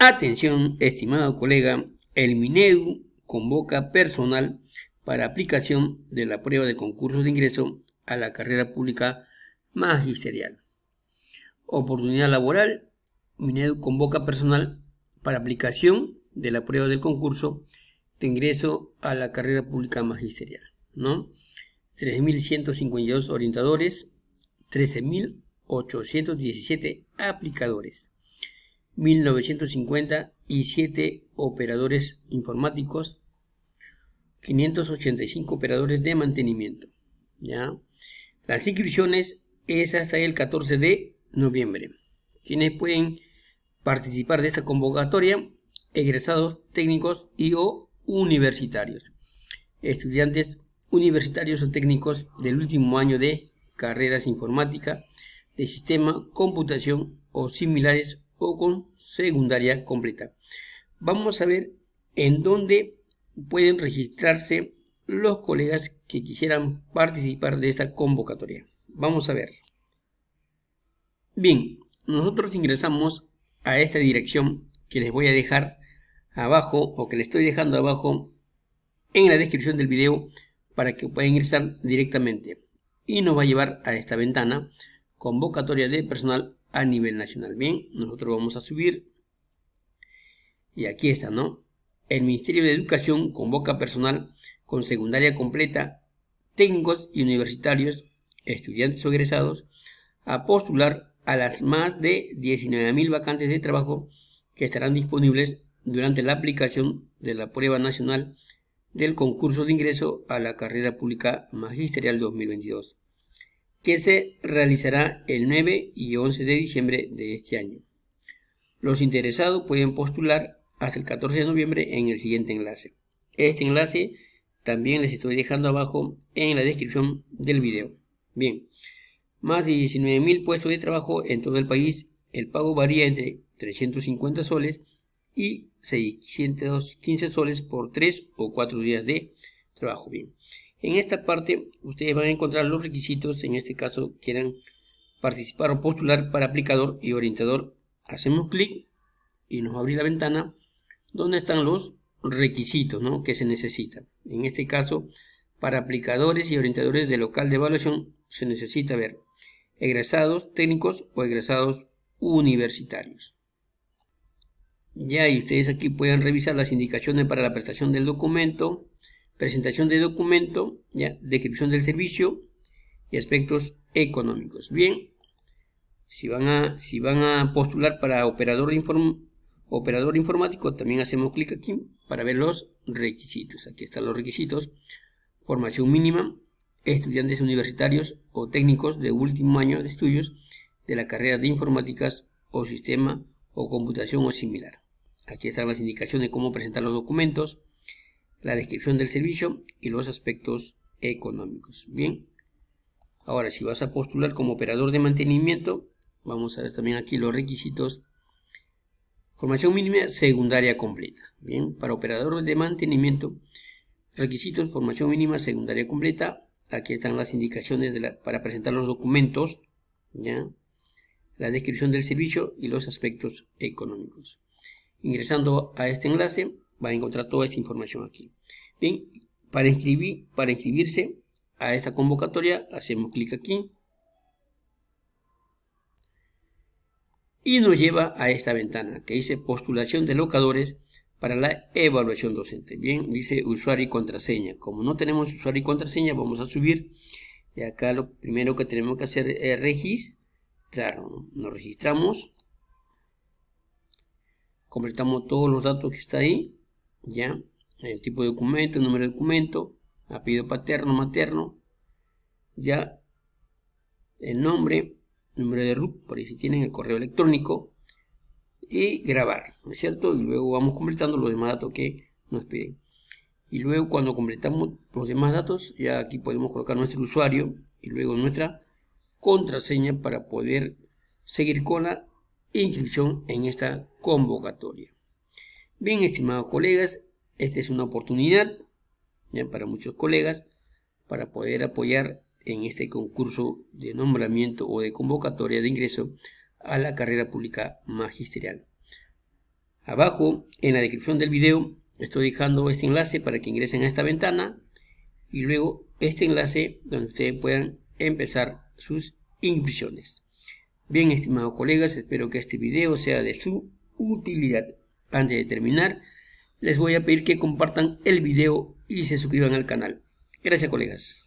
Atención, estimado colega, el Minedu convoca personal para aplicación de la prueba de concurso de ingreso a la carrera pública magisterial. Oportunidad laboral, Minedu convoca personal para aplicación de la prueba del concurso de ingreso a la carrera pública magisterial, ¿no? 3.152 orientadores, 13.817 aplicadores. 1957 operadores informáticos, 585 operadores de mantenimiento. ¿ya? Las inscripciones es hasta el 14 de noviembre. Quienes pueden participar de esta convocatoria, egresados técnicos y o universitarios, estudiantes universitarios o técnicos del último año de carreras informática, de sistema, computación o similares o con secundaria completa. Vamos a ver en dónde pueden registrarse los colegas que quisieran participar de esta convocatoria. Vamos a ver. Bien, nosotros ingresamos a esta dirección que les voy a dejar abajo o que les estoy dejando abajo en la descripción del video para que puedan ingresar directamente. Y nos va a llevar a esta ventana, convocatoria de personal a nivel nacional. Bien, nosotros vamos a subir. Y aquí está, ¿no? El Ministerio de Educación convoca personal con secundaria completa, técnicos y universitarios, estudiantes o egresados, a postular a las más de 19.000 vacantes de trabajo que estarán disponibles durante la aplicación de la prueba nacional del concurso de ingreso a la carrera pública magisterial 2022 que se realizará el 9 y 11 de diciembre de este año. Los interesados pueden postular hasta el 14 de noviembre en el siguiente enlace. Este enlace también les estoy dejando abajo en la descripción del video. Bien, más de 19.000 puestos de trabajo en todo el país. El pago varía entre 350 soles y 615 soles por 3 o 4 días de trabajo. Bien, en esta parte ustedes van a encontrar los requisitos, en este caso quieran participar o postular para aplicador y orientador. Hacemos clic y nos abre la ventana donde están los requisitos ¿no? que se necesitan. En este caso, para aplicadores y orientadores de local de evaluación se necesita ver egresados técnicos o egresados universitarios. Ya y ustedes aquí pueden revisar las indicaciones para la prestación del documento, presentación de documento, ¿ya? descripción del servicio y aspectos económicos. Bien, si van a, si van a postular para operador, operador informático, también hacemos clic aquí para ver los requisitos. Aquí están los requisitos. Formación mínima, estudiantes universitarios o técnicos de último año de estudios de la carrera de informáticas o sistema o computación o similar. Aquí están las indicaciones de cómo presentar los documentos, la descripción del servicio y los aspectos económicos. Bien, ahora si vas a postular como operador de mantenimiento, vamos a ver también aquí los requisitos. Formación mínima secundaria completa. Bien, para operador de mantenimiento, requisitos, formación mínima secundaria completa. Aquí están las indicaciones para presentar los documentos, ¿ya? la descripción del servicio y los aspectos económicos. Ingresando a este enlace, Va a encontrar toda esta información aquí. Bien, para, para inscribirse a esta convocatoria hacemos clic aquí. Y nos lleva a esta ventana que dice postulación de locadores para la evaluación docente. Bien, dice usuario y contraseña. Como no tenemos usuario y contraseña, vamos a subir. Y acá lo primero que tenemos que hacer es registrar. Nos registramos. Completamos todos los datos que está ahí. ¿ya? El eh, tipo de documento, el número de documento, apellido paterno, materno, ¿ya? El nombre, número de RUC, por ahí si tienen el correo electrónico, y grabar, ¿no es cierto? Y luego vamos completando los demás datos que nos piden. Y luego cuando completamos los demás datos, ya aquí podemos colocar nuestro usuario y luego nuestra contraseña para poder seguir con la inscripción en esta convocatoria. Bien, estimados colegas, esta es una oportunidad ya para muchos colegas para poder apoyar en este concurso de nombramiento o de convocatoria de ingreso a la carrera pública magisterial. Abajo, en la descripción del video, estoy dejando este enlace para que ingresen a esta ventana y luego este enlace donde ustedes puedan empezar sus inscripciones. Bien, estimados colegas, espero que este video sea de su utilidad. Antes de terminar, les voy a pedir que compartan el video y se suscriban al canal. Gracias colegas.